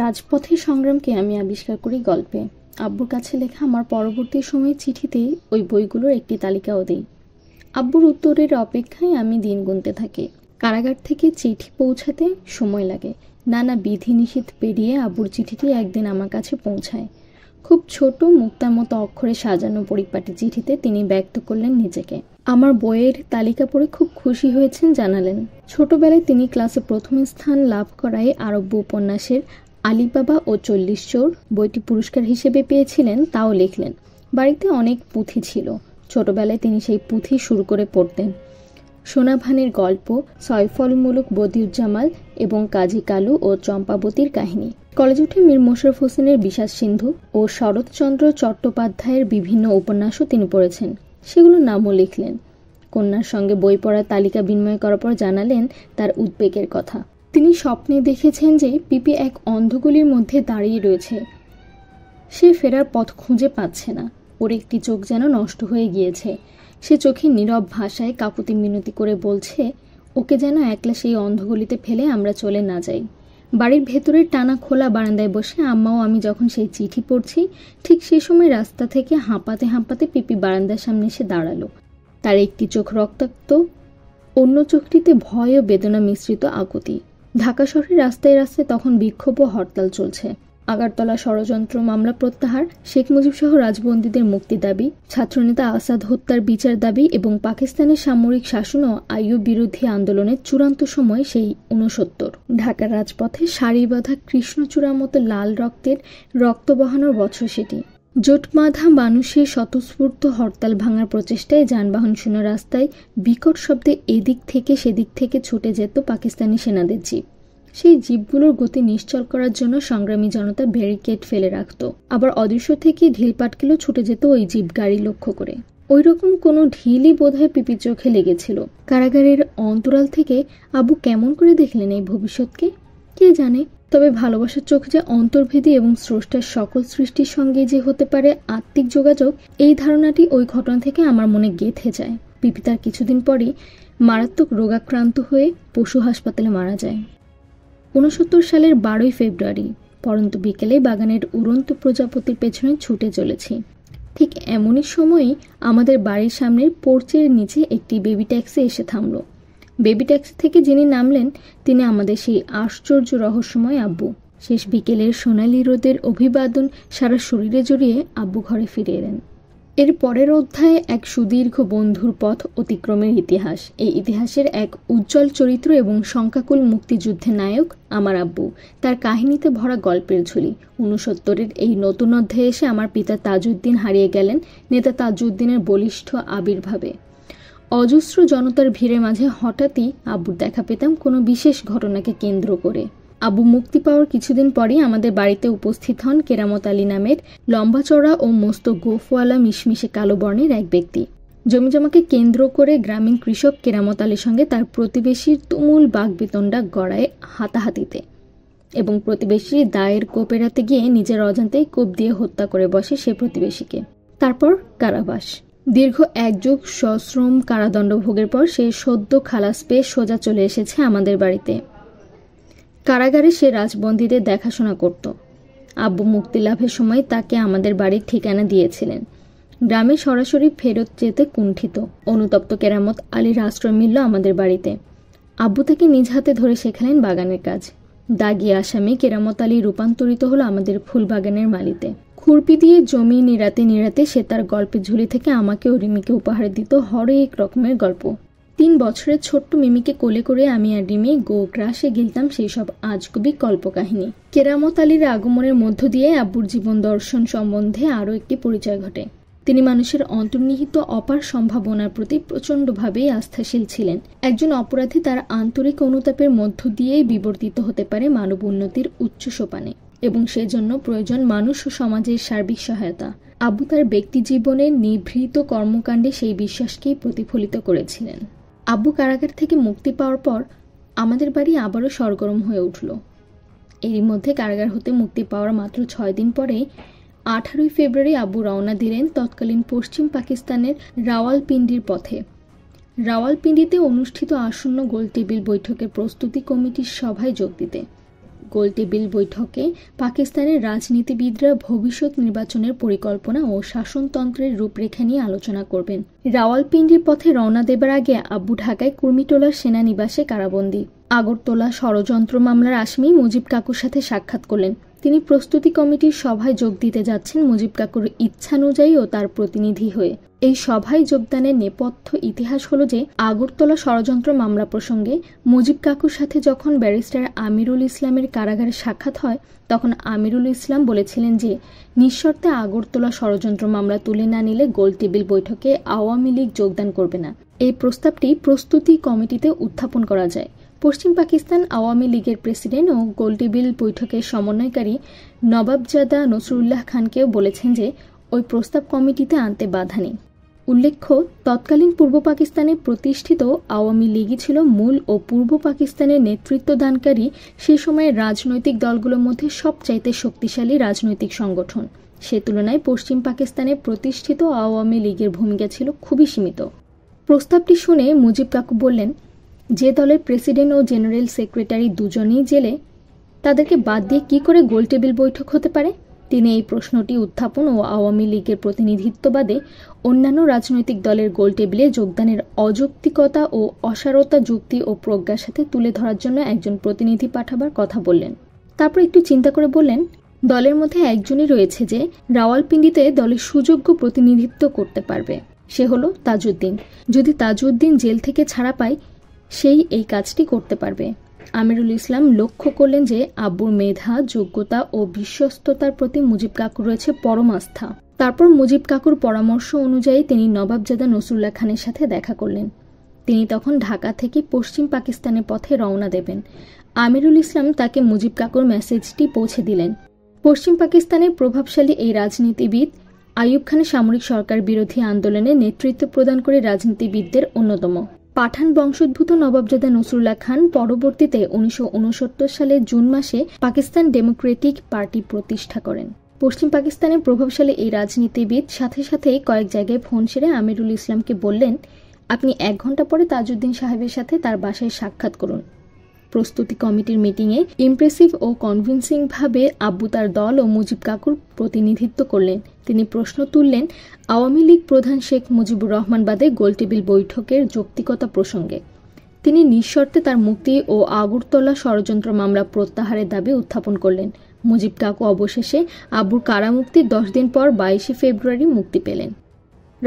রাজপথে সংগ্রামকে আমি আবিষ্কার করি গল্পে আব্বুর কাছে লেখা আমার পরবর্তী সময়ে চিঠিতেই ওই বইগুলোর একটি তালিকাও দিই আব্বুর উত্তরের অপেক্ষায় আমি দিন গুনতে থাকি কারাগার থেকে চিঠি পৌঁছাতে সময় লাগে নানা বিধিনিষেধ পেরিয়ে আব্বুর চিঠিটি একদিন আমার কাছে পৌঁছায় খুব ছোট মুক্তার মতো অক্ষরে সাজানো পরিপাটি চিঠিতে তিনি ব্যক্ত করলেন নিজেকে আমার বইয়ের তালিকা পড়ে খুব খুশি হয়েছেন জানালেন ছোটবেলায় তিনি ক্লাসে প্রথম স্থান লাভ করায় আরব্য উপন্যাসের আলিবাবা ও চল্লিশ চোর বইটি পুরস্কার হিসেবে পেয়েছিলেন তাও লিখলেন বাড়িতে অনেক পুঁথি ছিল ছোটবেলায় তিনি সেই পুঁথি শুরু করে পড়তেন সোনাভানের গল্প সয়ফলমূলক বদিউজ্জামাল এবং কাজী কালু ও চম্পাবতীর কাহিনী কলেজ উঠে মীর মোশরফ হোসেনের বিশ্বাস সিন্ধু ও শরৎচন্দ্র চট্টোপাধ্যায়ের বিভিন্ন উপন্যাসও তিনি পড়েছেন সেগুলোর নামও লিখলেন কন্যার সঙ্গে বই পড়ার তালিকা বিনিময় করার পর জানালেন তার উদ্বেগের কথা তিনি স্বপ্নে দেখেছেন যে পিপি এক অন্ধগুলির মধ্যে দাঁড়িয়ে রয়েছে সে ফেরার পথ খুঁজে পাচ্ছে না ওর একটি চোখ যেন নষ্ট হয়ে গিয়েছে সে চোখে নীরব ভাষায় কাপুতি মিনতি করে বলছে ওকে যেন একলা সেই অন্ধগুলিতে ফেলে আমরা চলে না যাই বাড়ির ভেতরের টানা খোলা বারান্দায় বসে আম্মাও আমি যখন সেই চিঠি পড়ছি ঠিক সেই সময় রাস্তা থেকে হাঁপাতে হাঁপাতে পিপি বারান্দার সামনে এসে দাঁড়ালো তার একটি চোখ রক্তাক্ত অন্য চোখটিতে ভয় ও বেদনা মিশ্রিত আকুতি ঢাকা শহরের রাস্তায় রাস্তায় তখন বিক্ষোভ ও হরতাল চলছে আগারতলা ষড়যন্ত্র মামলা প্রত্যাহার শেখ মুজিবসহ রাজবন্দীদের মুক্তি দাবি ছাত্রনেতা আসাদ হত্যার বিচার দাবি এবং পাকিস্তানের সামরিক শাসন ও আইয়ু বিরোধী আন্দোলনের চূড়ান্ত সময় সেই উনসত্তর ঢাকার রাজপথে সারি বাঁধা কৃষ্ণচূড়ার মতো লাল রক্তের রক্ত বহানোর বছর সেটি জোটমাধা মানুষের স্বতঃস্ফূর্ত হরতাল ভাঙার প্রচেষ্টায় যানবাহন শূন্য রাস্তায় বিকট শব্দে এদিক থেকে সেদিক থেকে ছুটে যেত পাকিস্তানি সেনাদের জীব সেই জীবগুলোর গতি নিশ্চল করার জন্য সংগ্রামী জনতা ব্যারিকেড ফেলে রাখত আবার অদৃশ্য থেকে ঢিল পাটকেলেও ছুটে যেত ওই জিপ গাড়ি লক্ষ্য করে ওই রকম কোনো ঢিলই বোধহয় পিপির চোখে লেগেছিল কারাগারের অন্তরাল থেকে আবু কেমন করে দেখলেন এই ভবিষ্যৎকে কে জানে তবে ভালোবাসার চোখ যে অন্তর্ভেদী এবং স্রষ্টার সকল সৃষ্টির সঙ্গে যে হতে পারে আত্মিক যোগাযোগ এই ধারণাটি ওই ঘটনা থেকে আমার মনে গেঁথে যায় পিপিতার কিছুদিন পরই মারাত্মক রোগাক্রান্ত হয়ে পশু হাসপাতালে মারা যায় ঊনসত্তর সালের বারোই ফেব্রুয়ারি পরন্ত বিকেলে বাগানের উড়ন্ত প্রজাপতির পেছনে ছুটে চলেছি ঠিক এমনই সময়ই আমাদের বাড়ির সামনের পোর্চের নিচে একটি বেবি ট্যাক্সি এসে থামলো বেবি ট্যাক্সি থেকে যিনি নামলেন তিনি আমাদের সেই আশ্চর্য রহস্যময় আব্বু শেষ বিকেলের সোনালি রোদের অভিবাদন সারা শরীরে জড়িয়ে আব্বু ঘরে ফিরে এলেন এর পরের অধ্যায়ে এক সুদীর্ঘ বন্ধুর পথ অতিক্রমের ইতিহাস এই ইতিহাসের এক উজ্জ্বল চরিত্র এবং শঙ্কাকুল মুক্তিযুদ্ধে নায়ক আমার আব্বু তার কাহিনীতে ভরা গল্পের ঝুলি উনসত্তরের এই নতুন অধ্যায়ে এসে আমার পিতা তাজউদ্দিন হারিয়ে গেলেন নেতা তাজউদ্দিনের বলিষ্ঠ আবির্ভাবে অজস্র জনতার ভিড়ের মাঝে হঠাৎই আবুর দেখা পেতাম কোনো বিশেষ ঘটনাকে কেন্দ্র করে আবু মুক্তি পাওয়ার কিছুদিন পরেই আমাদের বাড়িতে উপস্থিত হন কেরামত আলী নামের লম্বাচড়া ও মস্ত গোফওয়ালা মিশমিশে কালো বর্ণের এক ব্যক্তি জমিজমাকে কেন্দ্র করে গ্রামীণ কৃষক কেরামত আলীর সঙ্গে তার প্রতিবেশীর তুমুল বাঘবিতণ্ডা গড়ায় হাতাহাতিতে এবং প্রতিবেশী দায়ের কোপ এড়াতে গিয়ে নিজের অজান্তেই কোপ দিয়ে হত্যা করে বসে সে প্রতিবেশীকে তারপর কারাবাস দীর্ঘ এক যুগ সশ্রম কারাদণ্ড ভোগের পর সে সদ্য খালাস পেয়ে সোজা চলে এসেছে আমাদের বাড়িতে কারাগারে সে রাজবন্দীদের দেখাশোনা করত আব্বু মুক্তি লাভের সময় তাকে আমাদের বাড়ির ঠিকানা দিয়েছিলেন গ্রামে সরাসরি ফেরত যেতে কুণ্ঠিত অনুতপ্ত কেরামত আলীর আশ্রয় মিলল আমাদের বাড়িতে আব্বু তাকে নিজ হাতে ধরে শেখালেন বাগানের কাজ দাগি আসামি কেরামত আলী রূপান্তরিত হলো আমাদের ফুল বাগানের মালিতে খুরপি দিয়ে জমি নিড়াতে নিড়াতে সে তার গল্পের ঝুলি থেকে আমাকে ও রিমিকে উপহার দিত হরেক রকমের গল্প তিন বছরের ছোট্ট মিমিকে কোলে করে আমি আর রিমি গো গ্রাসে গেলতাম সেই সব আজগুবি কল্পকাহিনী কেরামত আলীর আগমনের মধ্য দিয়ে আব্বুর জীবন দর্শন সম্বন্ধে আরও একটি পরিচয় ঘটে তিনি মানুষের অন্তর্নিহিত অপার সম্ভাবনার প্রতি প্রচণ্ডভাবেই আস্থাশীল ছিলেন একজন অপরাধী তার আন্তরিক অনুতাপের মধ্য দিয়েই বিবর্তিত হতে পারে মানব উন্নতির উচ্চ সোপানে এবং সেজন্য প্রয়োজন মানুষ ও সমাজের সার্বিক সহায়তা আবু তার ব্যক্তিজীবনের নিভৃত কর্মকাণ্ডে সেই বিশ্বাসকেই প্রতিফলিত করেছিলেন আব্বু কারাগার থেকে মুক্তি পাওয়ার পর আমাদের বাড়ি আবারও সরগরম হয়ে উঠল এরই মধ্যে কারাগার হতে মুক্তি পাওয়ার মাত্র ছয় দিন পরে আঠারোই ফেব্রুয়ারি আবু রওনা দিলেন তৎকালীন পশ্চিম পাকিস্তানের রাওয়ালপিন্ডির পথে রাওয়ালপিন্ডিতে অনুষ্ঠিত আসন্ন গোলটেবিল বৈঠকের প্রস্তুতি কমিটির সভায় যোগ দিতে গোলটেবিল বৈঠকে পাকিস্তানের রাজনীতিবিদরা ভবিষ্যৎ নির্বাচনের পরিকল্পনা ও শাসনতন্ত্রের রূপরেখা নিয়ে আলোচনা করবেন রাওয়ালপিন্ডির পথে রওনা দেবার আগে আব্বু ঢাকায় কুর্মিটোলার সেনানিবাসে কারাবন্দী আগরতলা ষড়যন্ত্র মামলার আসামি মুজিব কাকুর সাথে সাক্ষাৎ করলেন তিনি প্রস্তুতি কমিটির সভায় যোগ দিতে যাচ্ছেন মুজিব কাকুর ইচ্ছানুযায়ী ও তার প্রতিনিধি হয়ে এই সভায় যোগদানের নেপথ্য ইতিহাস হলো যে আগরতলা ষড়যন্ত্র মামলা প্রসঙ্গে মুজিব কাকুর সাথে যখন ব্যারিস্টার আমিরুল ইসলামের কারাগারে সাক্ষাৎ হয় তখন আমিরুল ইসলাম বলেছিলেন যে নিঃশর্তে আগরতলা ষড়যন্ত্র মামলা তুলে না নিলে গোল টেবিল বৈঠকে আওয়ামী লীগ যোগদান করবে না এই প্রস্তাবটি প্রস্তুতি কমিটিতে উত্থাপন করা যায় পশ্চিম পাকিস্তান আওয়ামী লীগের প্রেসিডেন্ট ও গোলটেবিল বৈঠকের সমন্বয়কারী নবাবজাদা নসরুল্লাহ খানকেও বলেছেন যে ওই প্রস্তাব কমিটিতে আনতে বাধা নেই উল্লেখ্য তৎকালীন পূর্ব পাকিস্তানে প্রতিষ্ঠিত আওয়ামী লীগই ছিল মূল ও পূর্ব পাকিস্তানের নেতৃত্বদানকারী সে সময়ের রাজনৈতিক দলগুলোর মধ্যে সবচাইতে শক্তিশালী রাজনৈতিক সংগঠন সে তুলনায় পশ্চিম পাকিস্তানে প্রতিষ্ঠিত আওয়ামী লীগের ভূমিকা ছিল খুবই সীমিত প্রস্তাবটি শুনে মুজিব কাকু বললেন যে দলের প্রেসিডেন্ট ও জেনারেল সেক্রেটারি দুজনেই জেলে তাদেরকে বাদ দিয়ে কি করে গোল টেবিল বৈঠক হতে পারে তিনি এই প্রশ্নটি উত্থাপন ও আওয়ামী লীগের প্রতিনিধিত্ববাদে অন্যান্য রাজনৈতিক দলের গোল টেবিলে যোগদানের অযৌক্তিকতা ও অসারতা যুক্তি ও প্রজ্ঞার সাথে তুলে ধরার জন্য একজন প্রতিনিধি পাঠাবার কথা বললেন তারপর একটু চিন্তা করে বললেন দলের মধ্যে একজনই রয়েছে যে রাওয়ালপিন্ডিতে দলের সুযোগ্য প্রতিনিধিত্ব করতে পারবে সে হলো তাজউদ্দিন যদি তাজউদ্দিন জেল থেকে ছাড়া পায় সেই এই কাজটি করতে পারবে আমিরুল ইসলাম লক্ষ্য করলেন যে আব্বুর মেধা যোগ্যতা ও বিশ্বস্ততার প্রতি মুজিব কাকুর রয়েছে পরম আস্থা তারপর মুজিব কাকুর পরামর্শ অনুযায়ী তিনি নবাবজাদা নসরুল্লাহ খানের সাথে দেখা করলেন তিনি তখন ঢাকা থেকে পশ্চিম পাকিস্তানের পথে রওনা দেবেন আমিরুল ইসলাম তাকে মুজিব কাকুর মেসেজটি পৌঁছে দিলেন পশ্চিম পাকিস্তানের প্রভাবশালী এই রাজনীতিবিদ আইয়ুব খানের সামরিক সরকার বিরোধী আন্দোলনে নেতৃত্ব প্রদান করে রাজনীতিবিদদের অন্যতম পাঠান বংশোদ্ভূত নবাবজাদা নসরুল্লাহ খান পরবর্তীতে উনিশশো সালে জুন মাসে পাকিস্তান ডেমোক্রেটিক পার্টি প্রতিষ্ঠা করেন পশ্চিম পাকিস্তানের প্রভাবশালী এই রাজনীতিবিদ সাথে সাথে কয়েক জায়গায় ফোন সেরে আমিরুল ইসলামকে বললেন আপনি এক ঘন্টা পরে তাজউদ্দিন সাহেবের সাথে তার বাসায় সাক্ষাৎ করুন প্রস্তুতি কমিটির মিটিংয়ে ইমপ্রেসিভ ও কনভিনসিংভাবে আব্বু তার দল ও মুজিব কাকুর প্রতিনিধিত্ব করলেন তিনি প্রশ্ন তুললেন আওয়ামী লীগ প্রধান শেখ মুজিবুর রহমান বাদে গোলটেবিল বৈঠকের যৌক্তিকতা প্রসঙ্গে তিনি নিঃশর্তে তার মুক্তি ও আগরতলা ষড়যন্ত্র মামলা প্রত্যাহারের দাবি উত্থাপন করলেন মুজিব কাকু অবশেষে আব্বুর কারামুক্তির দশ দিন পর বাইশে ফেব্রুয়ারি মুক্তি পেলেন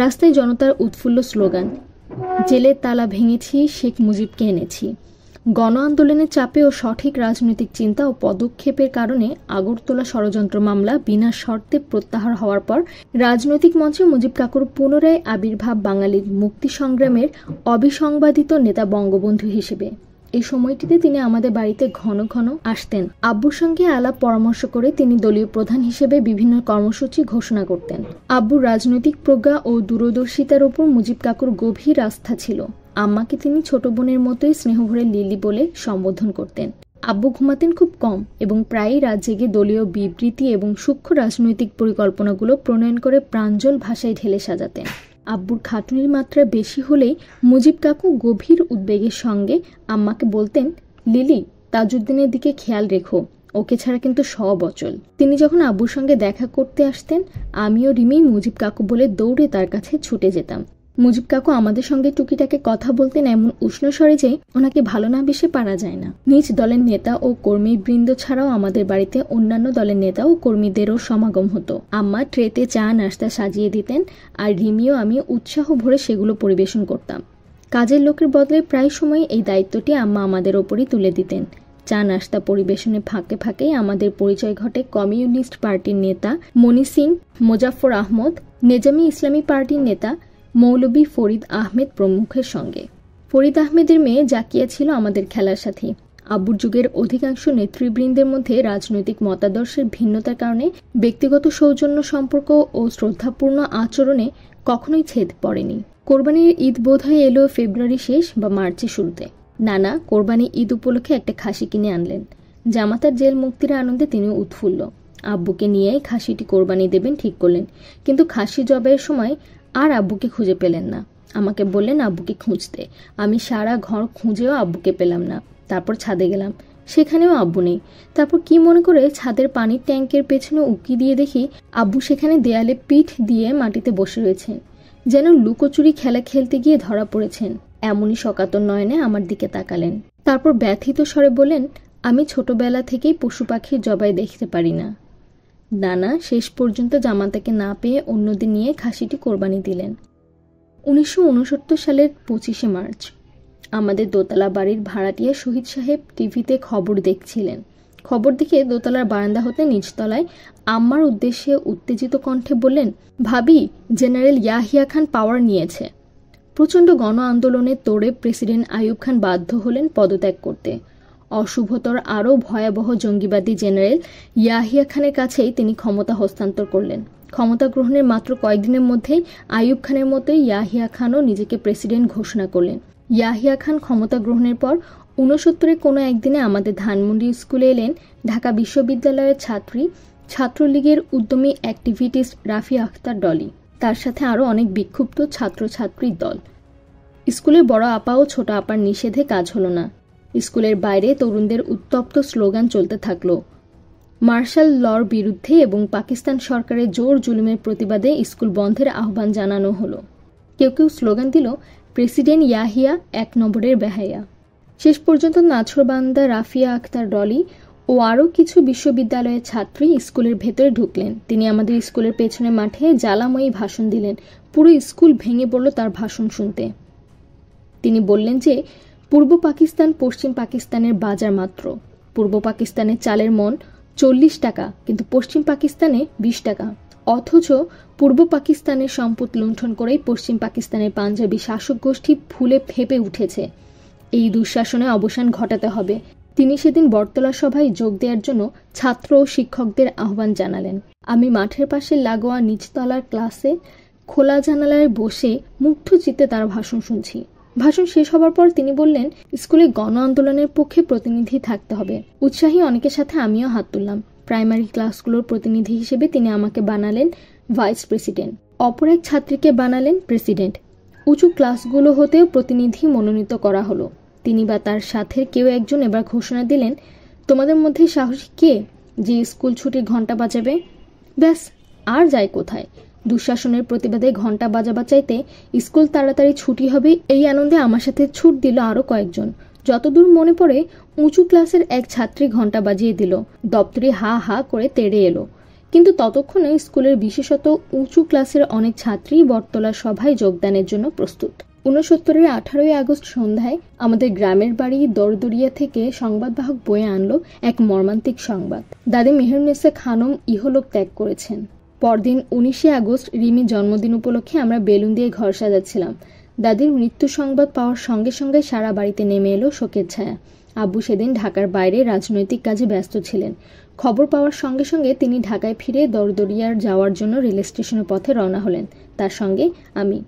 রাস্তায় জনতার উৎফুল্ল স্লোগান জেলের তালা ভেঙেছি শেখ মুজিবকে এনেছি গণ আন্দোলনের চাপে ও সঠিক রাজনৈতিক চিন্তা ও পদক্ষেপের কারণে আগরতলা ষড়যন্ত্র মামলা বিনা শর্তে প্রত্যাহার হওয়ার পর রাজনৈতিক মঞ্চে মুজিব কাকুর পুনরায় আবির্ভাব বাঙালির মুক্তি সংগ্রামের অবিসংবাদিত নেতা বঙ্গবন্ধু হিসেবে এই সময়টিতে তিনি আমাদের বাড়িতে ঘন ঘন আসতেন আব্বুর সঙ্গে আলাপ পরামর্শ করে তিনি দলীয় প্রধান হিসেবে বিভিন্ন কর্মসূচি ঘোষণা করতেন আব্বুর রাজনৈতিক প্রজ্ঞা ও দূরদর্শিতার ওপর মুজিব কাকুর গভীর আস্থা ছিল আম্মাকে তিনি ছোট বোনের মতোই স্নেহভরে লিলি বলে সম্বোধন করতেন আব্বু ঘুমাতেন খুব কম এবং প্রায়ই রাত জেগে দলীয় বিবৃতি এবং সূক্ষ্ম রাজনৈতিক পরিকল্পনাগুলো প্রণয়ন করে প্রাঞ্জল ভাষায় ঢেলে সাজাতেন আব্বুর খাটুনির মাত্রা বেশি হলেই মুজিব কাকু গভীর উদ্বেগের সঙ্গে আম্মাকে বলতেন লিলি তাজুদ্দিনের দিকে খেয়াল রেখো ওকে ছাড়া কিন্তু সব অচল তিনি যখন আব্বুর সঙ্গে দেখা করতে আসতেন আমিও রিমি মুজিব কাকু বলে দৌড়ে তার কাছে ছুটে যেতাম মুজিব কাকু আমাদের সঙ্গে টুকিটাকে কথা বলতেন এমন উষ্ণ স্বরে যে ওনাকে ভালো না বেশি পারা যায় না নিজ দলের নেতা ও কর্মী বৃন্দ ছাড়াও আমাদের বাড়িতে অন্যান্য দলের নেতা ও কর্মীদেরও সমাগম হতো আম্মা ট্রেতে চা নাস্তা সাজিয়ে দিতেন আর রিমিও আমি উৎসাহ ভরে সেগুলো পরিবেশন করতাম কাজের লোকের বদলে প্রায় সময় এই দায়িত্বটি আম্মা আমাদের ওপরই তুলে দিতেন চা নাস্তা পরিবেশনে ফাঁকে ফাঁকে আমাদের পরিচয় ঘটে কমিউনিস্ট পার্টির নেতা মনি সিং মোজাফর আহমদ নেজামি ইসলামী পার্টির নেতা মৌলবী ফরিদ আহমেদ প্রমুখের সঙ্গে ফরিদ আহমেদের মেয়ে জাকিয়া ছিল আমাদের খেলার সাথে আব্বুর যুগের অধিকাংশ নেতৃবৃন্দের মধ্যে রাজনৈতিক মতাদর্শের ভিন্নতার কারণে ব্যক্তিগত সৌজন্য সম্পর্ক ও শ্রদ্ধাপূর্ণ আচরণে কখনোই ছেদ পড়েনি কোরবানির ঈদ বোধহয় এলো ফেব্রুয়ারি শেষ বা মার্চের শুরুতে নানা কোরবানি ঈদ উপলক্ষে একটা খাসি কিনে আনলেন জামাতার জেল মুক্তির আনন্দে তিনি উৎফুল্ল আব্বুকে নিয়ে খাসিটি কোরবানি দেবেন ঠিক করলেন কিন্তু খাসি জবাইয়ের সময় আর আব্বুকে খুঁজে পেলেন না আমাকে বললেন আব্বুকে খুঁজতে আমি সারা ঘর খুঁজেও আব্বুকে পেলাম না তারপর ছাদে গেলাম সেখানেও আব্বু নেই তারপর কি মনে করে ছাদের পানির ট্যাঙ্কের পেছনে উকি দিয়ে দেখি আব্বু সেখানে দেয়ালে পিঠ দিয়ে মাটিতে বসে রয়েছেন যেন লুকোচুরি খেলা খেলতে গিয়ে ধরা পড়েছেন এমনই সকাতর নয়নে আমার দিকে তাকালেন তারপর ব্যথিত স্বরে বলেন আমি ছোটবেলা থেকেই পশু পাখির জবাই দেখতে পারি না নানা শেষ পর্যন্ত জামাতাকে না পেয়ে অন্যদের নিয়ে খাসিটি কোরবানি দিলেন উনিশশো সালের পঁচিশে মার্চ আমাদের দোতলা বাড়ির ভাড়াটিয়া শহীদ সাহেব টিভিতে খবর দেখছিলেন খবর দেখে দোতলার বারান্দা হতে নিচতলায় আম্মার উদ্দেশ্যে উত্তেজিত কণ্ঠে বললেন ভাবি জেনারেল ইয়াহিয়া খান পাওয়ার নিয়েছে প্রচণ্ড গণ আন্দোলনে তোড়ে প্রেসিডেন্ট আয়ুব খান বাধ্য হলেন পদত্যাগ করতে অশুভতর আরও ভয়াবহ জঙ্গিবাদী জেনারেল ইয়াহিয়া খানের কাছেই তিনি ক্ষমতা হস্তান্তর করলেন ক্ষমতা গ্রহণের মাত্র কয়েকদিনের মধ্যেই আইয়ুব খানের মতোই ইয়াহিয়া খানও নিজেকে প্রেসিডেন্ট ঘোষণা করলেন ইয়াহিয়া খান ক্ষমতা গ্রহণের পর ঊনসত্তরের কোনো একদিনে আমাদের ধানমন্ডি স্কুলে এলেন ঢাকা বিশ্ববিদ্যালয়ের ছাত্রী ছাত্রলীগের উদ্যমী অ্যাক্টিভিটিস রাফি আখতার ডলি তার সাথে আরও অনেক বিক্ষুব্ধ ছাত্রছাত্রীর দল স্কুলের বড় আপা ও ছোট আপার নিষেধে কাজ হলো না স্কুলের বাইরে তরুণদের উত্তপ্ত স্লোগান চলতে থাকল মার্শাল লর বিরুদ্ধে এবং পাকিস্তান সরকারের জোর জুলুমের প্রতিবাদে স্কুল বন্ধের আহ্বান জানানো হলো কেউ কেউ স্লোগান দিল প্রেসিডেন্ট ইয়াহিয়া এক নম্বরের বেহাইয়া শেষ পর্যন্ত নাছরবান্দা রাফিয়া আক্তার ডলি ও আরও কিছু বিশ্ববিদ্যালয়ের ছাত্রী স্কুলের ভেতরে ঢুকলেন তিনি আমাদের স্কুলের পেছনে মাঠে জ্বালাময়ী ভাষণ দিলেন পুরো স্কুল ভেঙে পড়ল তার ভাষণ শুনতে তিনি বললেন যে পূর্ব পাকিস্তান পশ্চিম পাকিস্তানের বাজার মাত্র পূর্ব পাকিস্তানে চালের মন চল্লিশ টাকা কিন্তু পশ্চিম পাকিস্তানে বিশ টাকা অথচ পূর্ব পাকিস্তানের সম্পদ লুণ্ঠন করেই পশ্চিম পাকিস্তানের পাঞ্জাবি শাসক গোষ্ঠী ফুলে ফেঁপে উঠেছে এই দুঃশাসনে অবসান ঘটাতে হবে তিনি সেদিন বটতলা সভায় যোগ দেওয়ার জন্য ছাত্র ও শিক্ষকদের আহ্বান জানালেন আমি মাঠের পাশে লাগোয়া নিচতলার ক্লাসে খোলা জানালায় বসে মুগ্ধ চিত্তে তার ভাষণ শুনছি ভাষণ শেষ হবার পর তিনি বললেন স্কুলে গণ আন্দোলনের পক্ষে প্রতিনিধি থাকতে হবে উৎসাহী অনেকের সাথে আমিও হাত তুললাম প্রাইমারি ক্লাসগুলোর প্রতিনিধি হিসেবে তিনি আমাকে বানালেন ভাইস প্রেসিডেন্ট অপর এক ছাত্রীকে বানালেন প্রেসিডেন্ট উঁচু ক্লাসগুলো হতেও প্রতিনিধি মনোনীত করা হলো তিনি বা তার সাথে কেউ একজন এবার ঘোষণা দিলেন তোমাদের মধ্যে সাহসী কে যে স্কুল ছুটির ঘন্টা বাজাবে ব্যাস আর যায় কোথায় দুঃশাসনের প্রতিবাদে ঘণ্টা বাজাবা চাইতে স্কুল তাড়াতাড়ি ছুটি হবে এই আনন্দে আমার সাথে ছুট দিল আরও কয়েকজন যতদূর মনে পড়ে উঁচু ক্লাসের এক ছাত্রী ঘণ্টা বাজিয়ে দিল দপ্তরে হা হা করে তেড়ে এলো কিন্তু ততক্ষণে স্কুলের বিশেষত উঁচু ক্লাসের অনেক ছাত্রী বটতলা সভায় যোগদানের জন্য প্রস্তুত ঊনসত্তরের আঠারোই আগস্ট সন্ধ্যায় আমাদের গ্রামের বাড়ি দরদরিয়া থেকে সংবাদবাহক বয়ে আনলো এক মর্মান্তিক সংবাদ দাদি মেহেরনেসা খানম ইহলোক ত্যাগ করেছেন পরদিন উনিশে আগস্ট রিমির জন্মদিন উপলক্ষে আমরা বেলুন দিয়ে ঘর সাজাচ্ছিলাম দাদির মৃত্যু সংবাদ পাওয়ার সঙ্গে সঙ্গে সারা বাড়িতে নেমে এলো শোকের ছায়া আব্বু সেদিন ঢাকার বাইরে রাজনৈতিক কাজে ব্যস্ত ছিলেন খবর পাওয়ার সঙ্গে সঙ্গে তিনি ঢাকায় ফিরে দরদরিয়ার যাওয়ার জন্য রেল স্টেশনের পথে রওনা হলেন তার সঙ্গে আমি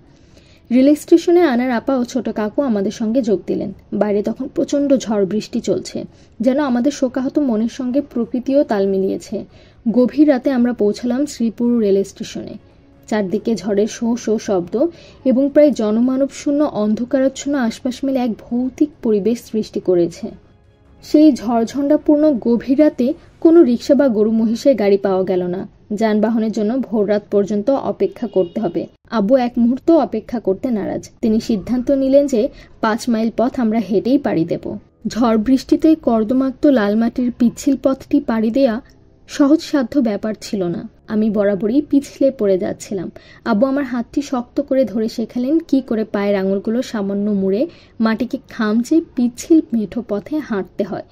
রেল স্টেশনে আনার আপা ও ছোট কাকু আমাদের সঙ্গে যোগ দিলেন বাইরে তখন প্রচণ্ড ঝড় বৃষ্টি চলছে যেন আমাদের শোকাহত মনের সঙ্গে প্রকৃতিও তাল মিলিয়েছে গভীর রাতে আমরা পৌঁছালাম শ্রীপুর রেল স্টেশনে চারদিকে ঝড়ের শো শো শব্দ এবং প্রায় জনমানব শূন্য অন্ধকারাচ্ছন্ন আশপাশ মিলে এক ভৌতিক পরিবেশ সৃষ্টি করেছে সেই ঝড়ঝণ্ডাপূর্ণ গভীর রাতে কোনো রিক্সা বা গরু মহিষের গাড়ি পাওয়া গেল না যানবাহনের জন্য ভোর রাত পর্যন্ত অপেক্ষা করতে হবে আব্বু এক মুহূর্ত অপেক্ষা করতে নারাজ তিনি সিদ্ধান্ত নিলেন যে পাঁচ মাইল পথ আমরা হেঁটেই পাড়ি দেব ঝড় বৃষ্টিতে কর্দমাক্ত লাল মাটির পিচ্ছিল পথটি পাড়ি দেয়া সহজসাধ্য ব্যাপার ছিল না আমি বরাবরই পিছলে পড়ে যাচ্ছিলাম আব্বু আমার হাতটি শক্ত করে ধরে শেখালেন কি করে পায়ের আঙুলগুলো সামান্য মুড়ে মাটিকে খামচে পিছিল মেঠো পথে হাঁটতে হয়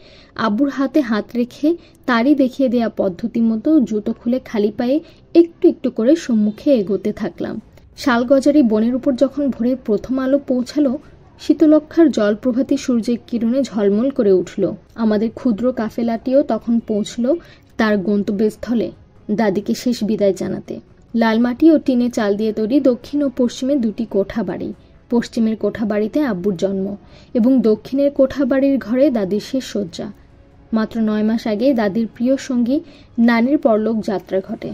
আব্বুর হাতে হাত রেখে তারই দেখিয়ে দেয়া পদ্ধতি মতো জুতো খুলে খালি পায়ে একটু একটু করে সম্মুখে এগোতে থাকলাম শালগজারি বনের উপর যখন ভোরে প্রথম আলো পৌঁছালো শীতলক্ষার জলপ্রভাতি সূর্যের কিরণে ঝলমল করে উঠল আমাদের ক্ষুদ্র কাফেলাটিও তখন পৌঁছল তার গন্তব্যস্থলে দাদিকে শেষ বিদায় জানাতে লালমাটি ও টিনে চাল দিয়ে তৈরি দক্ষিণ ও পশ্চিমে দুটি কোঠা বাড়ি পশ্চিমের কোঠা বাড়িতে আব্বুর জন্ম এবং দক্ষিণের কোঠা বাড়ির ঘরে দাদির শেষ শয্যা মাত্র নয় মাস আগে দাদির প্রিয় সঙ্গী নানির পরলোক যাত্রা ঘটে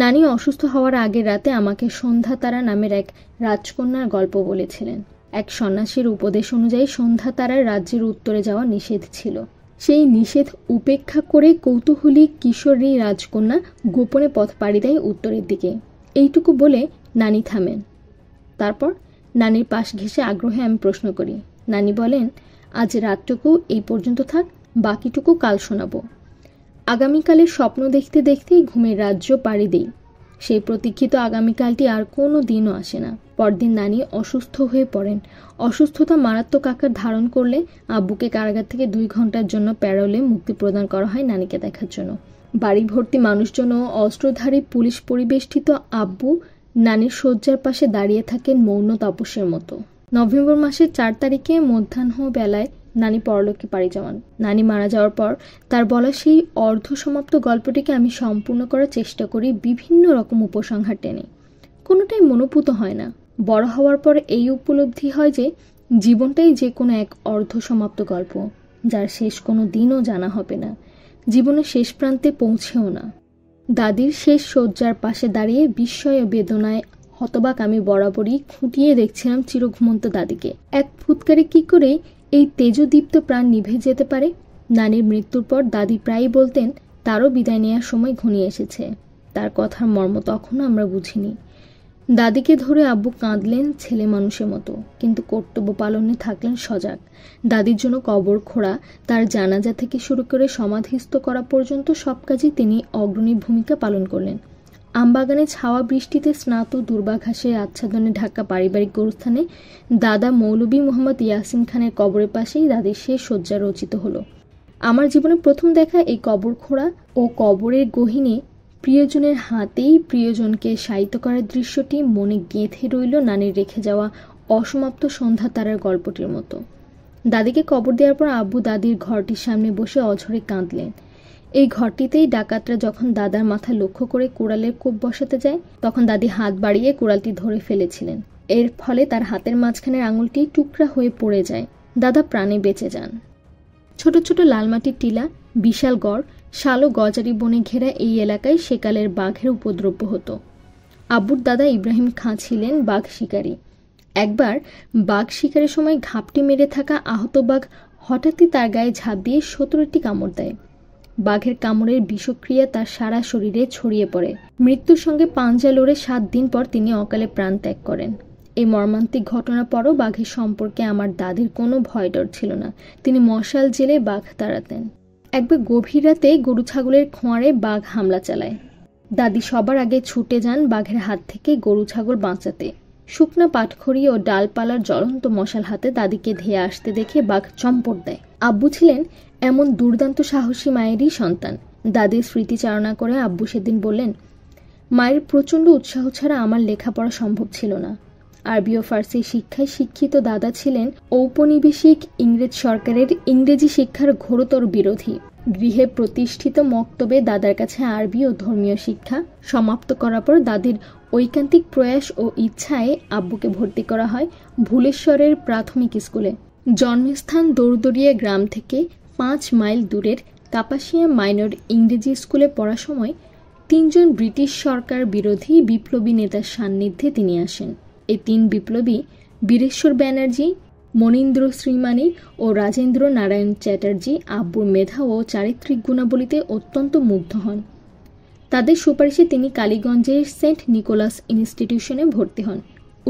নানি অসুস্থ হওয়ার আগের রাতে আমাকে সন্ধ্যা তারা নামের এক রাজকন্যার গল্প বলেছিলেন এক সন্ন্যাসীর উপদেশ অনুযায়ী সন্ধ্যা তারার রাজ্যের উত্তরে যাওয়া নিষেধ ছিল সেই নিষেধ উপেক্ষা করে কৌতূহলী কিশোরী রাজকন্যা গোপনে পথ পাড়ি দেয় উত্তরের দিকে এইটুকু বলে নানি থামেন তারপর নানির পাশ ঘেসে আগ্রহে আমি প্রশ্ন করি নানি বলেন আজ রাতটুকু এই পর্যন্ত থাক বাকিটুকু কাল শোনাবো আগামীকালের স্বপ্ন দেখতে দেখতেই ঘুমের রাজ্য পাড়ি দেই সেই প্রতীক্ষিত আগামীকালটি আর কোনো দিনও আসে না পরদিন নানি অসুস্থ হয়ে পড়েন অসুস্থতা মারাত্মক আকার ধারণ করলে আব্বুকে কারাগার থেকে দুই ঘন্টার জন্য প্যারোলে মুক্তি প্রদান করা হয় নানিকে দেখার জন্য বাড়ি ভর্তি মানুষজন ও অস্ত্রধারী পুলিশ পরিবেষ্টিত আব্বু নানির শয্যার পাশে দাঁড়িয়ে থাকেন মৌন তাপসের মতো নভেম্বর মাসের চার তারিখে মধ্যাহ্ন বেলায় নানি পরলোকে পাড়ি জমান নানি মারা যাওয়ার পর তার বলা সেই অর্ধসমাপ্ত গল্পটিকে আমি সম্পূর্ণ করার চেষ্টা করি বিভিন্ন রকম উপসংহার টেনে কোনোটাই মনোপুত হয় না বড় হওয়ার পর এই উপলব্ধি হয় যে জীবনটাই যে কোনো এক অর্ধসমাপ্ত গল্প যার শেষ কোনো দিনও জানা হবে না জীবনের শেষ প্রান্তে পৌঁছেও না দাদির শেষ শয্যার পাশে দাঁড়িয়ে বিস্ময় বেদনায় হতবাক আমি বরাবরই খুঁটিয়ে দেখছিলাম চিরঘুমন্ত দাদিকে এক ফুৎকারে কি করে এই তেজদীপ্ত প্রাণ নিভে যেতে পারে নানির মৃত্যুর পর দাদি প্রায়ই বলতেন তারও বিদায় নেওয়ার সময় ঘনিয়ে এসেছে তার কথার মর্ম তখনও আমরা বুঝিনি দাদিকে ধরে আব্বু কাঁদলেন ছেলে মানুষের মতো কিন্তু কর্তব্য পালনে থাকলেন সজাগ দাদির জন্য কবর খোঁড়া তার জানাজা থেকে শুরু করে সমাধিস্থ করা পর্যন্ত সব কাজেই তিনি অগ্রণী ভূমিকা পালন করলেন আমবাগানে ছাওয়া বৃষ্টিতে স্নাত দুর্বাঘাসের আচ্ছাদনে ঢাকা পারিবারিক গোরস্থানে দাদা মৌলবি মোহাম্মদ ইয়াসিন খানের কবরের পাশেই দাদির শেষ শয্যা রচিত হলো আমার জীবনে প্রথম দেখা এই কবর খোঁড়া ও কবরের গহিনে প্রিয়জনের হাতেই প্রিয়জনকে সাহিত্য করার দৃশ্যটি মনে গেঁথে রইল নানির রেখে যাওয়া অসমাপ্ত সন্ধ্যা তারার গল্পটির মতো দাদিকে কবর দেওয়ার পর আব্বু দাদির ঘরটির সামনে বসে অঝরে কাঁদলেন এই ঘরটিতেই ডাকাতরা যখন দাদার মাথা লক্ষ্য করে কুড়ালের কোপ বসাতে যায় তখন দাদি হাত বাড়িয়ে কুড়ালটি ধরে ফেলেছিলেন এর ফলে তার হাতের মাঝখানের আঙুলটি টুকরা হয়ে পড়ে যায় দাদা প্রাণে বেঁচে যান ছোট ছোট লালমাটির টিলা বিশাল গড় শালো গজারি বনে ঘেরা এই এলাকায় সেকালের বাঘের উপদ্রব্য হতো আব্বুর দাদা ইব্রাহিম খাঁ ছিলেন বাঘ শিকারী একবার বাঘ শিকারের সময় ঘাপটি মেরে থাকা আহত বাঘ হঠাৎই তার গায়ে ঝাঁপ দিয়ে সতেরোটি কামড় দেয় বাঘের কামড়ের বিষক্রিয়া তার সারা শরীরে ছড়িয়ে পড়ে মৃত্যুর সঙ্গে পাঞ্জা লড়ে সাত দিন পর তিনি অকালে প্রাণ ত্যাগ করেন এই মর্মান্তিক ঘটনা পরও বাঘের সম্পর্কে আমার দাদির কোনো ভয় ডর ছিল না তিনি মশাল জেলে বাঘ তাড়াতেন একবার গভীর রাতে গরু ছাগলের খোঁয়ারে বাঘ হামলা চালায় দাদি সবার আগে ছুটে যান বাঘের হাত থেকে গরু ছাগল বাঁচাতে শুকনো পাটখড়ি ও ডালপালার জ্বলন্ত মশাল হাতে দাদিকে ধেয়ে আসতে দেখে বাঘ চম্পট দেয় আব্বু ছিলেন এমন দুর্দান্ত সাহসী মায়েরই সন্তান দাদির স্মৃতিচারণা করে আব্বু সেদিন বললেন মায়ের প্রচণ্ড উৎসাহ ছাড়া আমার লেখাপড়া সম্ভব ছিল না আরবি ও ফার্সি শিক্ষায় শিক্ষিত দাদা ছিলেন ঔপনিবেশিক ইংরেজ সরকারের ইংরেজি শিক্ষার ঘোরতর বিরোধী গৃহে প্রতিষ্ঠিত মক্তবে দাদার কাছে আরবি ও ধর্মীয় শিক্ষা সমাপ্ত করার পর দাদির ঐকান্তিক প্রয়াস ও ইচ্ছায় আব্বুকে ভর্তি করা হয় ভুলেশ্বরের প্রাথমিক স্কুলে জন্মস্থান দৌড়দড়িয়া গ্রাম থেকে পাঁচ মাইল দূরের কাপাসিয়া মাইনর ইংরেজি স্কুলে পড়ার সময় তিনজন ব্রিটিশ সরকার বিরোধী বিপ্লবী নেতার সান্নিধ্যে তিনি আসেন এই তিন বিপ্লবী বীরেশ্বর ব্যানার্জি মনীন্দ্র শ্রীমানি ও রাজেন্দ্র নারায়ণ চ্যাটার্জি আব্বুর মেধা ও চারিত্রিক গুণাবলীতে অত্যন্ত মুগ্ধ হন তাদের সুপারিশে তিনি কালীগঞ্জের সেন্ট নিকোলাস ইনস্টিটিউশনে ভর্তি হন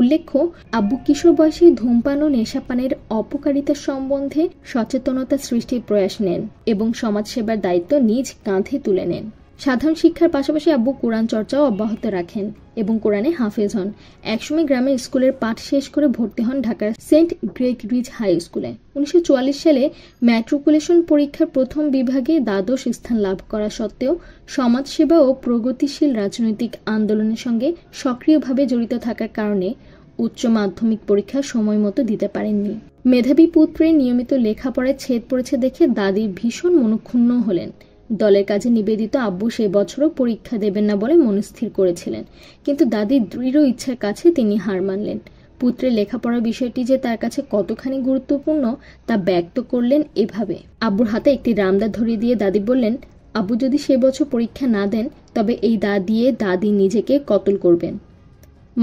উল্লেখ্য আব্বু কিশোর বয়সে ধূমপান ও নেশাপানের অপকারিতা সম্বন্ধে সচেতনতা সৃষ্টির প্রয়াস নেন এবং সমাজসেবার দায়িত্ব নিজ কাঁধে তুলে নেন সাধারণ শিক্ষার পাশাপাশি আব্বু কোরআন চর্চাও অব্যাহত রাখেন এবং কোরআনে হাফেজ হন একসময় গ্রামের স্কুলের পাঠ শেষ করে ভর্তি হন ঢাকার সেন্ট গ্রেগ রিজ হাই স্কুলে উনিশশো সালে ম্যাট্রিকুলেশন পরীক্ষার প্রথম বিভাগে দ্বাদশ স্থান লাভ করা সত্ত্বেও সমাজসেবা ও প্রগতিশীল রাজনৈতিক আন্দোলনের সঙ্গে সক্রিয়ভাবে জড়িত থাকার কারণে উচ্চ মাধ্যমিক পরীক্ষা সময় মতো দিতে পারেননি মেধাবী পুত্রের নিয়মিত লেখাপড়ায় ছেদ পড়েছে দেখে দাদি ভীষণ মনক্ষুণ্ণ হলেন দলের কাজে নিবেদিত আব্বু সে বছরও পরীক্ষা দেবেন না বলে মনস্থির করেছিলেন কিন্তু দাদির দৃঢ় ইচ্ছার কাছে তিনি হার মানলেন পুত্রের লেখাপড়ার বিষয়টি যে তার কাছে কতখানি গুরুত্বপূর্ণ তা ব্যক্ত করলেন এভাবে আব্বুর হাতে একটি রামদা ধরিয়ে দিয়ে দাদি বললেন আব্বু যদি সে বছর পরীক্ষা না দেন তবে এই দা দিয়ে দাদি নিজেকে কতল করবেন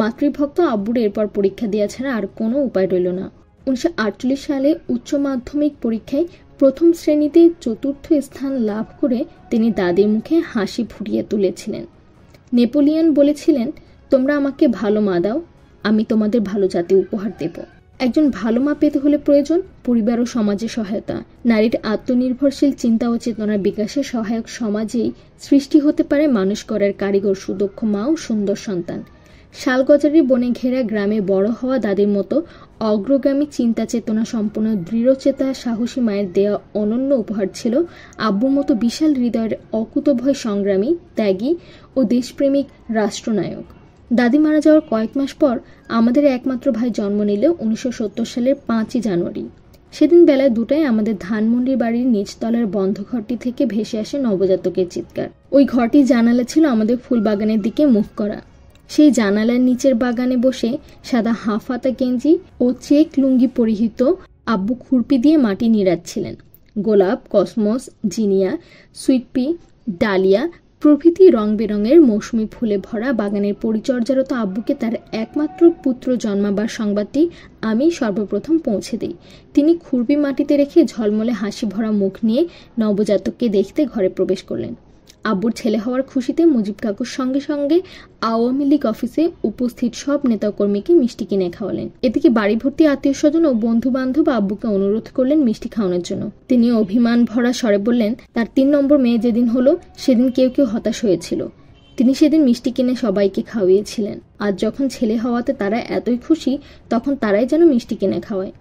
মাতৃভক্ত আব্বুর এরপর পরীক্ষা দেওয়া ছাড়া আর কোনো উপায় রইল না উনিশশো সালে উচ্চ মাধ্যমিক পরীক্ষায় প্রথম শ্রেণীতে চতুর্থ স্থান লাভ করে তিনি দাদির মুখে হাসি ফুটিয়ে তুলেছিলেন নেপোলিয়ান বলেছিলেন তোমরা আমাকে ভালো মা দাও আমি তোমাদের ভালো জাতি উপহার দেব একজন ভালো মা পেতে হলে প্রয়োজন পরিবার ও সমাজের সহায়তা নারীর আত্মনির্ভরশীল চিন্তা ও চেতনার বিকাশে সহায়ক সমাজেই সৃষ্টি হতে পারে মানুষ করার কারিগর সুদক্ষ মা ও সুন্দর সন্তান শালগজারি বনে ঘেরা গ্রামে বড় হওয়া দাদির মতো অগ্রগামী চিন্তা চেতনা সম্পন্ন দৃঢ়চেতা সাহসী মায়ের দেয়া অনন্য উপহার ছিল আব্বুর মতো বিশাল হৃদয়ের অকুতভয় সংগ্রামী ত্যাগী ও দেশপ্রেমিক রাষ্ট্রনায়ক দাদি মারা যাওয়ার কয়েক মাস পর আমাদের একমাত্র ভাই জন্ম নিল উনিশশো সালের পাঁচই জানুয়ারি সেদিন বেলায় দুটায় আমাদের ধানমন্ডির বাড়ির নিচতলার বন্ধ ঘরটি থেকে ভেসে আসে নবজাতকের চিৎকার ওই ঘরটি জানালা ছিল আমাদের ফুলবাগানের দিকে মুখ করা সেই জানালার নিচের বাগানে বসে সাদা হাফাতা গেঞ্জি ও চেক লুঙ্গি পরিহিত আব্বু খুরপি দিয়ে মাটি নিড়াচ্ছিলেন গোলাপ কসমস জিনিয়া সুইটপি ডালিয়া প্রভৃতি রং বেরঙের মৌসুমি ফুলে ভরা বাগানের পরিচর্যারত আব্বুকে তার একমাত্র পুত্র জন্মাবার সংবাদটি আমি সর্বপ্রথম পৌঁছে দিই তিনি খুরপি মাটিতে রেখে ঝলমলে হাসি ভরা মুখ নিয়ে নবজাতককে দেখতে ঘরে প্রবেশ করলেন আব্বুর ছেলে হওয়ার খুশিতে মুজিব কাকুর সঙ্গে সঙ্গে আওয়ামী লীগ অফিসে উপস্থিত সব নেতাকর্মীকে মিষ্টি কিনে খাওয়ালেন এদিকে বাড়ি ভর্তি আত্মীয় স্বজন ও বন্ধু বান্ধব আব্বুকে অনুরোধ করলেন মিষ্টি খাওয়ানোর জন্য তিনি অভিমান ভরা স্বরে বললেন তার তিন নম্বর মেয়ে যেদিন হলো সেদিন কেউ কেউ হতাশ হয়েছিল তিনি সেদিন মিষ্টি কিনে সবাইকে খাওয়িয়েছিলেন আর যখন ছেলে হওয়াতে তারা এতই খুশি তখন তারাই যেন মিষ্টি কিনে খাওয়ায়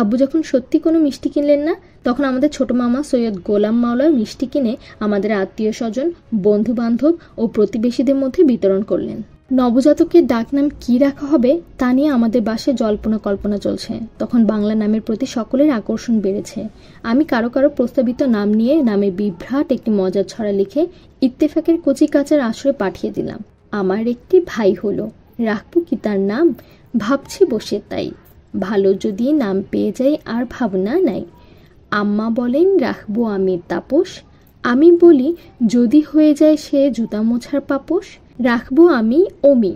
আব্বু যখন সত্যি কোনো মিষ্টি কিনলেন না তখন আমাদের ছোট মামা সৈয়দ গোলাম মাওলার মিষ্টি কিনে আমাদের আত্মীয় স্বজন বন্ধু বান্ধব ও প্রতিবেশীদের মধ্যে বিতরণ করলেন নবজাতকের ডাক নাম কি রাখা হবে তা নিয়ে আমাদের বাসে জল্পনা কল্পনা চলছে তখন বাংলা নামের প্রতি সকলের আকর্ষণ বেড়েছে আমি কারো কারো প্রস্তাবিত নাম নিয়ে নামে বিভ্রাট একটি মজার ছড়া লিখে ইত্তেফাকের কচি কাচার আসরে পাঠিয়ে দিলাম আমার একটি ভাই হলো রাখবো কি তার নাম ভাবছি বসে তাই ভালো যদি নাম পেয়ে যাই আর ভাবনা নাই আম্মা বলেন রাখবো আমি তাপস আমি বলি যদি হয়ে যায় সে জুতা মোছার পাপস রাখবো আমি অমি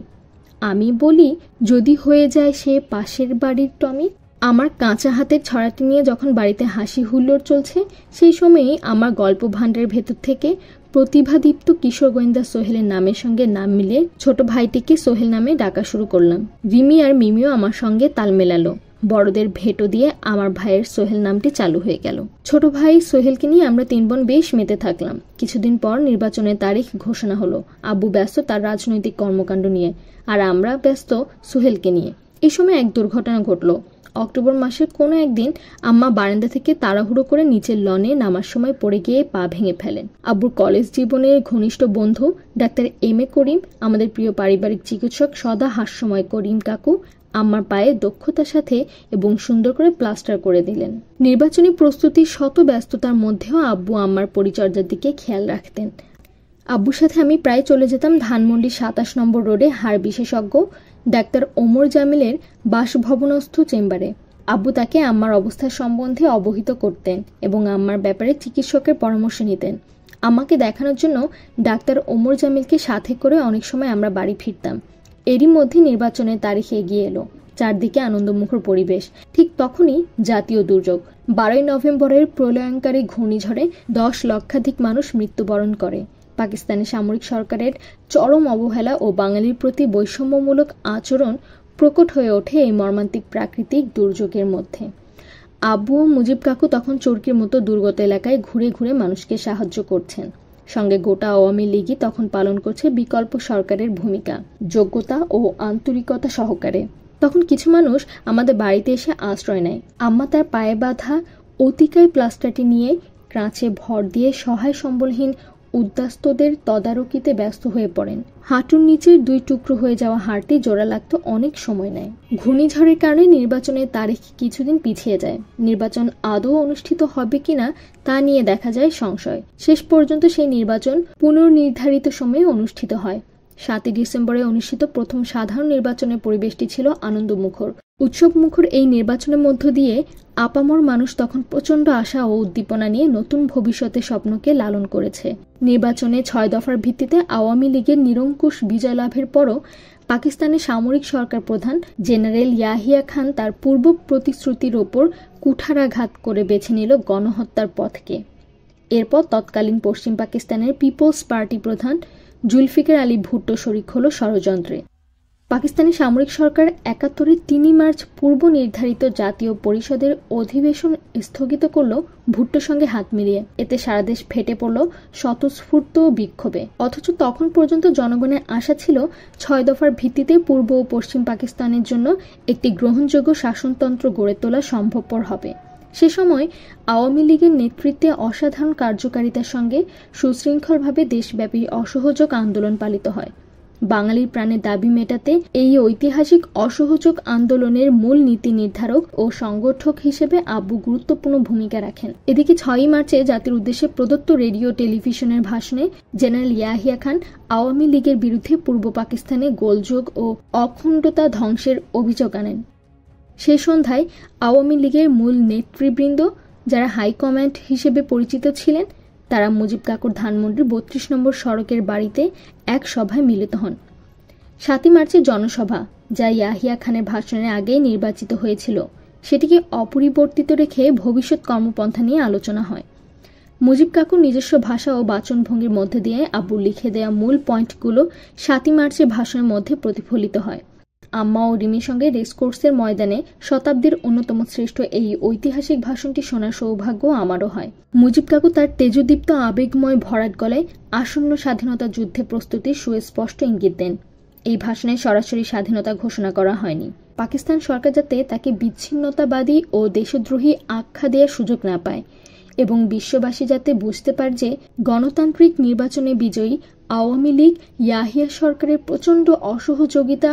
আমি বলি যদি হয়ে যায় সে পাশের বাড়ির টমি আমার কাঁচা হাতের ছড়াটি নিয়ে যখন বাড়িতে হাসি হুল্লোড় চলছে সেই সময়েই আমার গল্প ভাণ্ডারের ভেতর থেকে প্রতিভাদীপ্ত কিশোর গোয়েন্দা সোহেলের নামের সঙ্গে নাম মিলে ছোট ভাইটিকে সোহেল নামে ডাকা শুরু করলাম রিমি আর মিমিও আমার সঙ্গে তাল মেলালো বড়দের ভেটো দিয়ে আমার ভাইয়ের সোহেল নামটি চালু হয়ে গেল ছোট ভাই সোহেলকে নিয়ে আমরা তিন বোন বেশ মেতে থাকলাম কিছুদিন পর নির্বাচনের তারিখ ঘোষণা হলো আব্বু ব্যস্ত তার রাজনৈতিক কর্মকাণ্ড নিয়ে আর আমরা ব্যস্ত সোহেলকে নিয়ে এই সময় এক দুর্ঘটনা ঘটলো অক্টোবর মাসের কোনো একদিন আম্মা বারান্দা থেকে তাড়াহুড়ো করে নিচের লনে নামার সময় পড়ে গিয়ে পা ভেঙে ফেলেন আব্বুর কলেজ জীবনের ঘনিষ্ঠ বন্ধু ডাক্তার এম এ করিম আমাদের প্রিয় পারিবারিক চিকিৎসক সদা হাস্যময় করিম কাকু আম্মার পায়ে দক্ষতার সাথে এবং সুন্দর করে প্লাস্টার করে দিলেন নির্বাচনী প্রস্তুতি শত ব্যস্ততার মধ্যেও আব্বু আম্মার পরিচর্যার দিকে খেয়াল রাখতেন আব্বুর সাথে আমি প্রায় চলে যেতাম ধানমন্ডি সাতাশ নম্বর রোডে হাড় বিশেষজ্ঞ ডাক্তার ওমর জামিলের বাসভবনস্থ চেম্বারে আব্বু তাকে আম্মার অবস্থা সম্বন্ধে অবহিত করতেন এবং আম্মার ব্যাপারে চিকিৎসকের পরামর্শ নিতেন আমাকে দেখানোর জন্য ডাক্তার ওমর জামিলকে সাথে করে অনেক সময় আমরা বাড়ি ফিরতাম এরই মধ্যে নির্বাচনের তারিখ এগিয়ে এলো চারদিকে আনন্দমুখর পরিবেশ ঠিক তখনই জাতীয় দুর্যোগ বারোই নভেম্বরের প্রলয়ঙ্কারী ঘূর্ণিঝড়ে দশ লক্ষাধিক মানুষ মৃত্যুবরণ করে পাকিস্তানি সামরিক সরকারের চরম অবহেলা ও বাঙালির প্রতি বৈষম্যমূলক আচরণ প্রকট হয়ে ওঠে এই মর্মান্তিক প্রাকৃতিক দুর্যোগের মধ্যে আবু মুজিব কাকু তখন চরকির মতো দুর্গত এলাকায় ঘুরে ঘুরে মানুষকে সাহায্য করছেন সঙ্গে গোটা আওয়ামী লীগই তখন পালন করছে বিকল্প সরকারের ভূমিকা যোগ্যতা ও আন্তরিকতা সহকারে তখন কিছু মানুষ আমাদের বাড়িতে এসে আশ্রয় নেয় আম্মা তার পায়ে বাঁধা অতিকায় প্লাস্টারটি নিয়ে ক্রাঁচে ভর দিয়ে সহায় সম্বলহীন উদ্বাস্তদের তদারকিতে ব্যস্ত হয়ে পড়েন হাঁটুর নিচের দুই টুকরো হয়ে যাওয়া হাড়টি জোড়া লাগত অনেক সময় নেয় ঘূর্ণিঝড়ের কারণে নির্বাচনের তারিখ কিছুদিন পিছিয়ে যায় নির্বাচন আদৌ অনুষ্ঠিত হবে কিনা তা নিয়ে দেখা যায় সংশয় শেষ পর্যন্ত সেই নির্বাচন পুনর্নির্ধারিত সময়ে অনুষ্ঠিত হয় সাতই ডিসেম্বরে অনুষ্ঠিত প্রথম সাধারণ নির্বাচনের পরিবেশটি ছিল আনন্দমুখর উৎসব মুখর এই নির্বাচনের মধ্য দিয়ে আপামর মানুষ তখন প্রচণ্ড আশা ও উদ্দীপনা নিয়ে নতুন ভবিষ্যতে স্বপ্নকে লালন করেছে নির্বাচনে ছয় দফার ভিত্তিতে আওয়ামী লীগের নিরঙ্কুশ বিজয় লাভের পরও পাকিস্তানের সামরিক সরকার প্রধান জেনারেল ইয়াহিয়া খান তার পূর্ব প্রতিশ্রুতির ওপর কুঠারাঘাত করে বেছে নিল গণহত্যার পথকে এরপর তৎকালীন পশ্চিম পাকিস্তানের পিপলস পার্টি প্রধান জুলফিকের আলী ভুট্টো শরিক হল ষড়যন্ত্রে পাকিস্তানি সামরিক সরকার একাত্তরে তিনই মার্চ পূর্ব নির্ধারিত জাতীয় পরিষদের অধিবেশন স্থগিত করল ভুট্টোর সঙ্গে হাত মিলিয়ে এতে সারা দেশ ফেটে পড়ল স্বতঃস্ফূর্ত বিক্ষোভে অথচ তখন পর্যন্ত জনগণের আশা ছিল ছয় দফার ভিত্তিতে পূর্ব ও পশ্চিম পাকিস্তানের জন্য একটি গ্রহণযোগ্য শাসনতন্ত্র গড়ে তোলা সম্ভবপর হবে সে সময় আওয়ামী লীগের নেতৃত্বে অসাধারণ কার্যকারিতার সঙ্গে সুশৃঙ্খলভাবে দেশব্যাপী অসহযোগ আন্দোলন পালিত হয় বাঙালির প্রাণের দাবি মেটাতে এই ঐতিহাসিক অসহযোগ আন্দোলনের মূল নীতি নির্ধারক ও সংগঠক হিসেবে আব্বু গুরুত্বপূর্ণ ভূমিকা রাখেন এদিকে ছয়ই মার্চে জাতির উদ্দেশ্যে প্রদত্ত রেডিও টেলিভিশনের ভাষণে জেনারেল ইয়াহিয়া খান আওয়ামী লীগের বিরুদ্ধে পূর্ব পাকিস্তানে গোলযোগ ও অখণ্ডতা ধ্বংসের অভিযোগ আনেন সে সন্ধ্যায় আওয়ামী লীগের মূল নেতৃবৃন্দ যারা হাইকমান্ড হিসেবে পরিচিত ছিলেন তারা মুজিব কাকুর ধানমন্ডির বত্রিশ নম্বর সড়কের বাড়িতে এক সভায় মিলিত হন সাতই মার্চে জনসভা যা ইয়াহিয়া খানের ভাষণের আগেই নির্বাচিত হয়েছিল সেটিকে অপরিবর্তিত রেখে ভবিষ্যৎ কর্মপন্থা নিয়ে আলোচনা হয় মুজিব কাকুর নিজস্ব ভাষা ও বাচনভঙ্গির মধ্যে দিয়ে আবুর লিখে দেয়া মূল পয়েন্টগুলো সাতই মার্চের ভাষণের মধ্যে প্রতিফলিত হয় আম্মা ও রিমির সঙ্গে রেসকোর্সের ময়দানে শতাব্দীর অন্যতম শ্রেষ্ঠ এই ঐতিহাসিক ভাষণটি শোনার সৌভাগ্য আমারও হয় মুজিব কাকু তার তেজদীপ্ত আবেগময় ভরাট গলায় আসন্ন স্বাধীনতা যুদ্ধে প্রস্তুতির সুস্পষ্ট ইঙ্গিত দেন এই ভাষণে সরাসরি স্বাধীনতা ঘোষণা করা হয়নি পাকিস্তান সরকার যাতে তাকে বিচ্ছিন্নতাবাদী ও দেশদ্রোহী আখ্যা দেওয়ার সুযোগ না পায় এবং বিশ্ববাসী যাতে বুঝতে পারে যে গণতান্ত্রিক নির্বাচনে বিজয়ী আওয়ামী লীগ ইয়াহিয়া সরকারের প্রচণ্ড অসহযোগিতা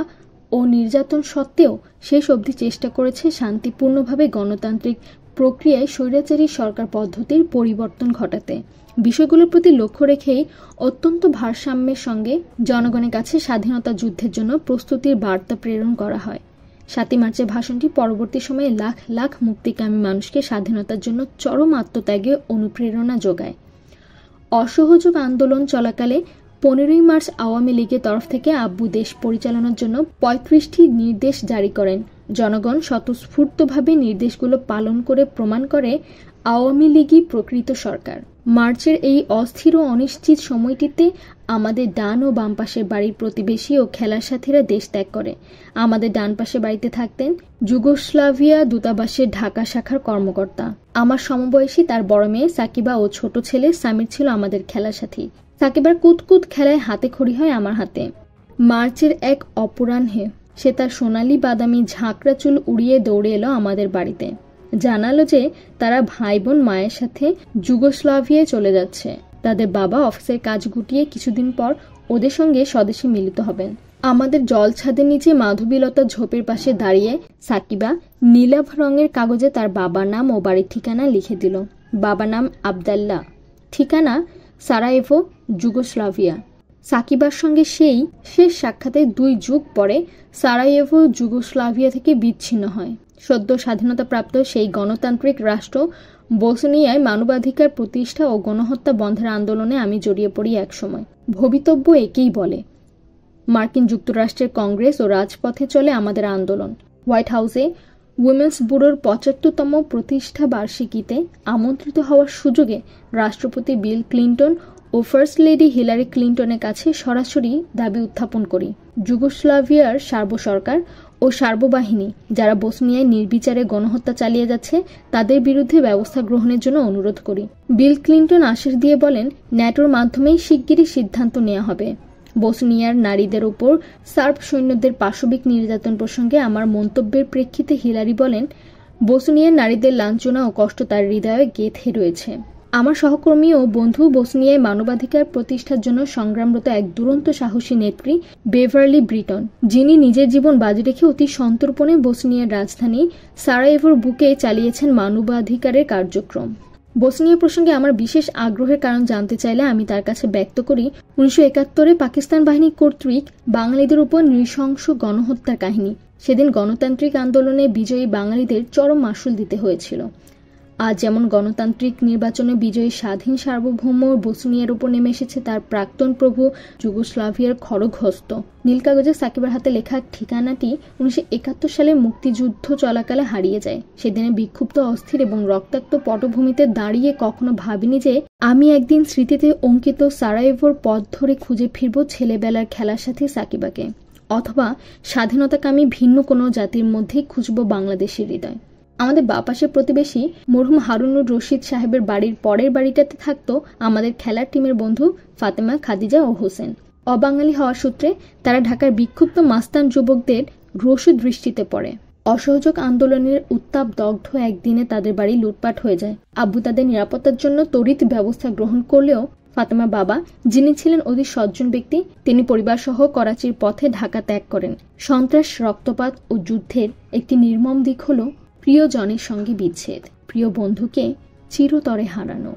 ও নির্যাতন সত্ত্বেও শেষ অবধি চেষ্টা করেছে শান্তিপূর্ণভাবে গণতান্ত্রিক প্রক্রিয়ায় স্বৈরাচারী সরকার পদ্ধতির পরিবর্তন ঘটাতে বিষয়গুলোর প্রতি লক্ষ্য রেখেই অত্যন্ত ভারসাম্যের সঙ্গে জনগণের কাছে স্বাধীনতা যুদ্ধের জন্য প্রস্তুতির বার্তা প্রেরণ করা হয় সাতই মার্চের ভাষণটি পরবর্তী সময়ে লাখ লাখ মুক্তিকামী মানুষকে স্বাধীনতার জন্য চরম আত্মত্যাগে অনুপ্রেরণা যোগায় অসহযোগ আন্দোলন চলাকালে পনেরোই মার্চ আওয়ামী লীগের তরফ থেকে আব্বু দেশ পরিচালনার জন্য পঁয়ত্রিশটি নির্দেশ জারি করেন জনগণ স্বতঃস্ফূর্তভাবে নির্দেশগুলো পালন করে প্রমাণ করে আওয়ামী লীগই প্রকৃত সরকার মার্চের এই অস্থির ও অনিশ্চিত সময়টিতে আমাদের ডান ও বাম পাশের বাড়ির প্রতিবেশী ও খেলার সাথীরা দেশ ত্যাগ করে আমাদের ডান পাশে বাড়িতে থাকতেন যুগোস্লাভিয়া দূতাবাসের ঢাকা শাখার কর্মকর্তা আমার সমবয়সী তার বড় মেয়ে সাকিবা ও ছোট ছেলে সামির ছিল আমাদের খেলার সাথী সাকিবার কুতকুত খেলায় হাতে খড়ি হয় আমার হাতে মার্চের এক অপরাহ্নে সে তার সোনালি বাদামি ঝাঁকড়া চুল উড়িয়ে দৌড়ে এলো আমাদের বাড়িতে জানালো যে তারা ভাই বোন মায়ের সাথে যুগোস্লাভিয়ায় চলে যাচ্ছে তাদের বাবা অফিসের কাজ গুটিয়ে কিছুদিন পর ওদের সঙ্গে স্বদেশে মিলিত হবেন আমাদের জল ছাদের নিচে মাধবীলতা ঝোপের পাশে দাঁড়িয়ে সাকিবা নীলাভ রঙের কাগজে তার বাবার নাম ও বাড়ির ঠিকানা লিখে দিল বাবার নাম আবদাল্লা ঠিকানা সারায়েভো যুগোস্লাভিয়া সাকিবার সঙ্গে সেই শেষ সাক্ষাতে দুই যুগ পরে সারায়েভো যুগোস্লাভিয়া থেকে বিচ্ছিন্ন হয় সদ্য স্বাধীনতাপ্রাপ্ত সেই গণতান্ত্রিক রাষ্ট্র বসনিয়ায় মানবাধিকার প্রতিষ্ঠা ও গণহত্যা বন্ধের আন্দোলনে আমি জড়িয়ে পড়ি একসময় ভবিতব্য একেই বলে মার্কিন যুক্তরাষ্ট্রের কংগ্রেস ও রাজপথে চলে আমাদের আন্দোলন হোয়াইট হাউসে উইমেন্স ব্যুরোর পঁচাত্তরতম প্রতিষ্ঠা বার্ষিকীতে আমন্ত্রিত হওয়ার সুযোগে রাষ্ট্রপতি বিল ক্লিন্টন ও ফার্স্ট লেডি হিলারি ক্লিন্টনের কাছে সরাসরি দাবি উত্থাপন করি যুগোস্লাভিয়ার সার্বসরকার ও সার্ববাহিনী যারা বসনিয়ায় নির্বিচারে গণহত্যা চালিয়ে যাচ্ছে তাদের বিরুদ্ধে ব্যবস্থা গ্রহণের জন্য অনুরোধ করি বিল ক্লিন্টন আশ্বাস দিয়ে বলেন ন্যাটোর মাধ্যমেই শিগগিরই সিদ্ধান্ত নেওয়া হবে বসনিয়ার নারীদের ওপর সার্ব সৈন্যদের পাশবিক নির্যাতন প্রসঙ্গে আমার মন্তব্যের প্রেক্ষিতে হিলারি বলেন বসনিয়ার নারীদের লাঞ্ছনা ও কষ্ট তার হৃদয়ে গেঁথে রয়েছে আমার সহকর্মী ও বন্ধু বসনিয়ায় মানবাধিকার প্রতিষ্ঠার জন্য সংগ্রামরত এক দুরন্ত সাহসী নেত্রী বেভারলি ব্রিটন যিনি নিজের জীবন বাজি রেখে অতি সন্তর্পণে বসনিয়ার রাজধানী সারাইভোর বুকে চালিয়েছেন মানবাধিকারের কার্যক্রম বসনিয়া প্রসঙ্গে আমার বিশেষ আগ্রহের কারণ জানতে চাইলে আমি তার কাছে ব্যক্ত করি উনিশশো একাত্তরে পাকিস্তান বাহিনী কর্তৃক বাঙালিদের উপর নৃশংস গণহত্যার কাহিনী সেদিন গণতান্ত্রিক আন্দোলনে বিজয়ী বাঙালিদের চরম মাসুল দিতে হয়েছিল আজ যেমন গণতান্ত্রিক নির্বাচনে বিজয়ী স্বাধীন সার্বভৌম বসুনিয়ার উপর নেমে এসেছে তার প্রাক্তন প্রভু যুগোস্লাভিয়ার খড়গহস্ত নীলকাগজে সাকিবের হাতে লেখা ঠিকানাটি উনিশশো সালে মুক্তিযুদ্ধ চলাকালে হারিয়ে যায় সেদিনে বিক্ষুব্ধ অস্থির এবং রক্তাক্ত পটভূমিতে দাঁড়িয়ে কখনো ভাবিনি যে আমি একদিন স্মৃতিতে অঙ্কিত সারাইভোর পথ ধরে খুঁজে ফিরব ছেলেবেলার খেলার সাথে সাকিবাকে অথবা স্বাধীনতাকে আমি ভিন্ন কোনো জাতির মধ্যেই খুঁজব বাংলাদেশের হৃদয় আমাদের বাপাশের প্রতিবেশী মরহুম হারুনুর রশিদ সাহেবের বাড়ির পরের বাড়িটাতে থাকতো আমাদের খেলার টিমের বন্ধু ফাতেমা খাদিজা ও হোসেন অবাঙালি হওয়ার সূত্রে তারা ঢাকার বিক্ষুব্ধ মাস্তান যুবকদের রসু দৃষ্টিতে পড়ে অসহযোগ আন্দোলনের উত্তাপ দগ্ধ একদিনে তাদের বাড়ি লুটপাট হয়ে যায় আব্বু তাদের নিরাপত্তার জন্য তড়িৎ ব্যবস্থা গ্রহণ করলেও ফাতেমা বাবা যিনি ছিলেন অতি সজ্জন ব্যক্তি তিনি পরিবার সহ করাচির পথে ঢাকা ত্যাগ করেন সন্ত্রাস রক্তপাত ও যুদ্ধের একটি নির্মম দিক হল প্রিয়জনের সঙ্গে বিচ্ছেদ প্রিয় বন্ধুকে চিরতরে হারানো